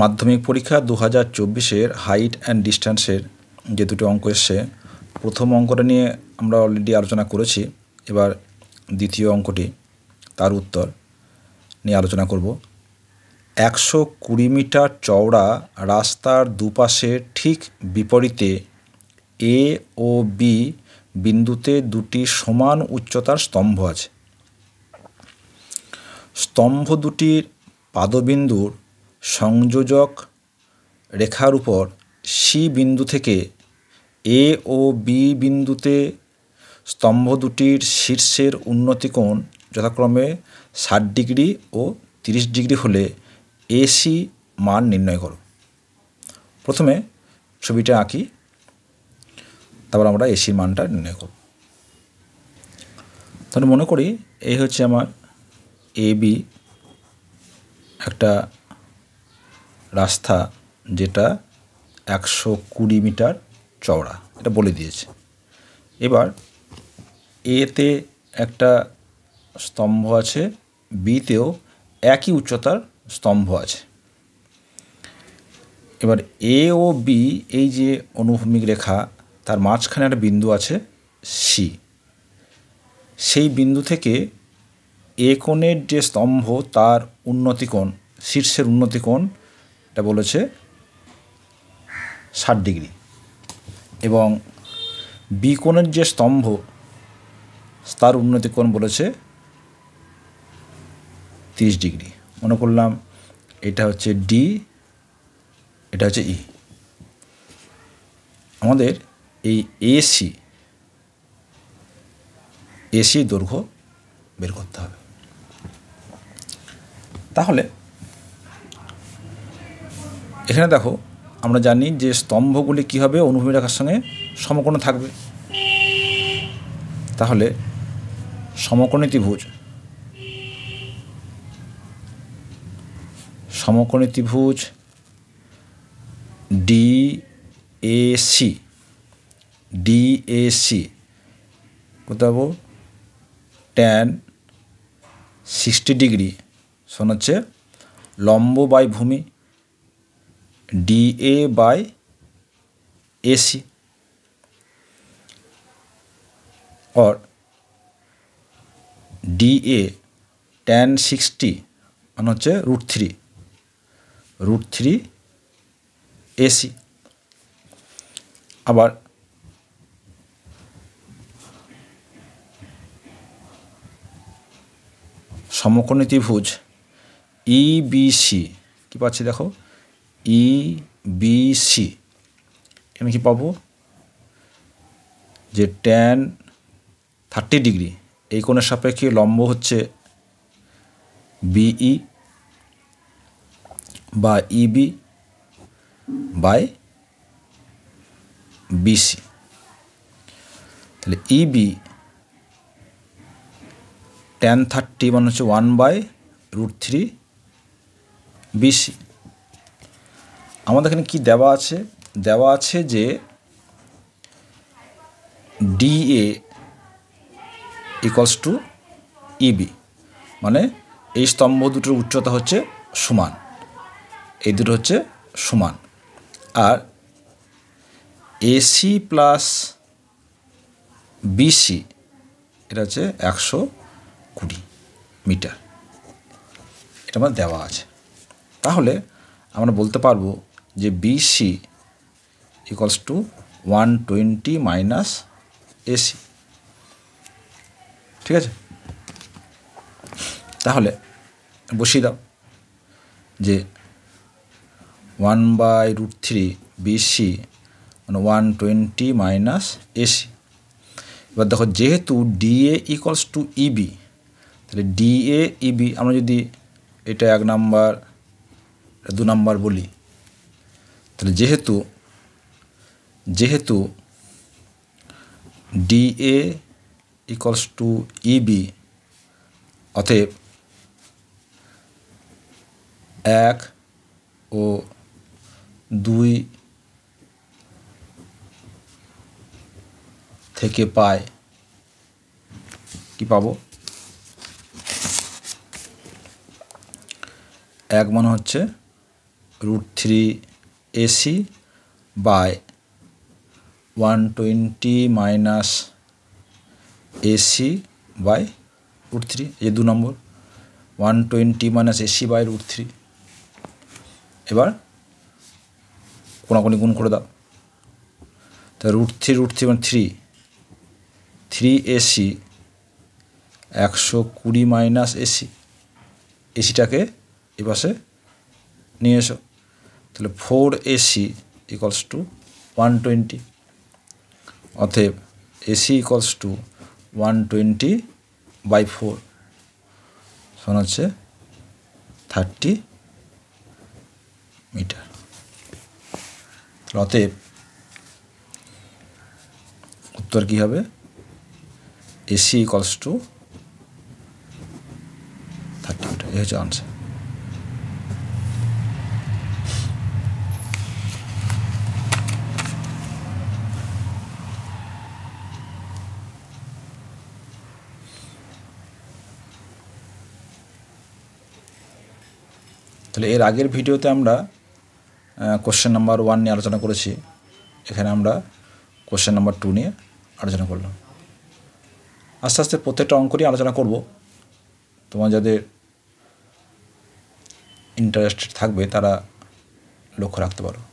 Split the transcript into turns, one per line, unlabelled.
মাধ্যমিক পরীক্ষা দু হাজার চব্বিশের হাইট অ্যান্ড ডিস্ট্যান্সের যে দুটো অঙ্ক এসছে প্রথম অঙ্কটা নিয়ে আমরা অলরেডি আলোচনা করেছি এবার দ্বিতীয় অঙ্কটি তার উত্তর নিয়ে আলোচনা করব একশো কুড়ি মিটার চওড়া রাস্তার দুপাশে ঠিক বিপরীতে এ ও বি বিন্দুতে দুটি সমান উচ্চতার স্তম্ভ আছে স্তম্ভ দুটির পাদবিন্দুর সংযোজক রেখার উপর সি বিন্দু থেকে এ ও বি বিন্দুতে স্তম্ভ দুটির শীর্ষের উন্নতিকোণ যথাক্রমে ষাট ডিগ্রি ও তিরিশ ডিগ্রি হলে এসি মান নির্ণয় করো প্রথমে ছবিটা আঁকি তারপর আমরা এসির মানটা নির্ণয় করব তাহলে মনে করি এই হচ্ছে আমার এ বি একটা রাস্তা যেটা একশো কুড়ি মিটার চওড়া এটা বলে দিয়েছে এবার এতে একটা স্তম্ভ আছে বিতেও একই উচ্চতার স্তম্ভ আছে এবার এ ও বি এই যে অনুভূমিক রেখা তার মাঝখানে একটা বিন্দু আছে সি সেই বিন্দু থেকে এ কোণের যে স্তম্ভ তার উন্নতিকোণ শীর্ষের উন্নতিকোণ এটা বলেছে ষাট ডিগ্রি এবং বি কোণের যে স্তম্ভ তার উন্নতি কোণ বলেছে তিরিশ ডিগ্রি মনে করলাম এটা হচ্ছে ডি এটা হচ্ছে ই আমাদের এই এসি এসি দৈর্ঘ্য বের করতে হবে তাহলে এখানে দেখো আমরা জানি যে স্তম্ভগুলি কী হবে অনুভূমি রেখার সঙ্গে সমকোণ থাকবে তাহলে সমকোণী ত্রিভুজ সমকোণী ত্রিভুজ D A C D A C কোথাও ট্যান সিক্সটি ডিগ্রি শোনাচ্ছে হচ্ছে লম্ব বাই ভূমি ডিএ বাই এসি और ডি এ টেন সিক্সটি মানে হচ্ছে root three root three AC আবার সমকোণী ত্রিভুজ ইবিসি e কী পাচ্ছি দেখো ই বি সি এখানে কি পাবো যে ট্যান থার্টি ডিগ্রি এই কোণের সাপেক্ষে লম্ব হচ্ছে বিই বা ইবি বাই বিসি তাহলে ইবি টেন থার্টি মানে হচ্ছে one by root three BC আমাদের এখানে কি দেওয়া আছে দেওয়া আছে যে ডিএ ইকলস টু ইবি মানে এই স্তম্ভ দুটোর উচ্চতা হচ্ছে সমান এই দুটো হচ্ছে সমান আর এসি প্লাস বিসি এটা হচ্ছে একশো কুড়ি মিটার এটা আমার দেওয়া আছে তাহলে আমরা বলতে পারবো যে BC equals to one twenty minus AC ঠিক আছে তাহলে বসিয়ে দাও যে one by root three BC মানে ওয়ান টোয়েন্টি মাইনাস এসি এবার দেখো যেহেতু ডিএ ইকলস টু ইবি তাহলে ডিএ ইবি e আমরা যদি এটা এক নাম্বার দু নাম্বার বলি তাহলে যেহেতু যেহেতু ডিএ ইকলস টু ইবি অতএব এক ও দুই থেকে পায় কি পাবো এক মানে হচ্ছে root three AC by one twenty minus AC by root three এই দু নম্বর one twenty minus AC by root three এবার কোনাকুনি গুণ করে দাও তা রুট থ্রি রুট থ্রি মানে থ্রি থ্রি এসি একশো কুড়ি মাইনাস এসি এসিটাকে এপাশে নিয়ে এসো তাহলে four AC equals to one twenty অতএব AC equals to one twenty by four শোনা হচ্ছে থার্টি মিটার অতএব উত্তর কী হবে AC equals to thirty metre এই হচ্ছে আনসার তাহলে এর আগের ভিডিওতে আমরা কোশ্চেন নাম্বার ওয়ান নিয়ে আলোচনা করেছি এখানে আমরা কোশ্চেন নাম্বার টু নিয়ে আলোচনা করলাম আস্তে আস্তে প্রত্যেকটা অঙ্ক নিয়ে আলোচনা করব তোমার যাদের ইন্টারেস্টেড থাকবে তারা লক্ষ্য রাখতে পারো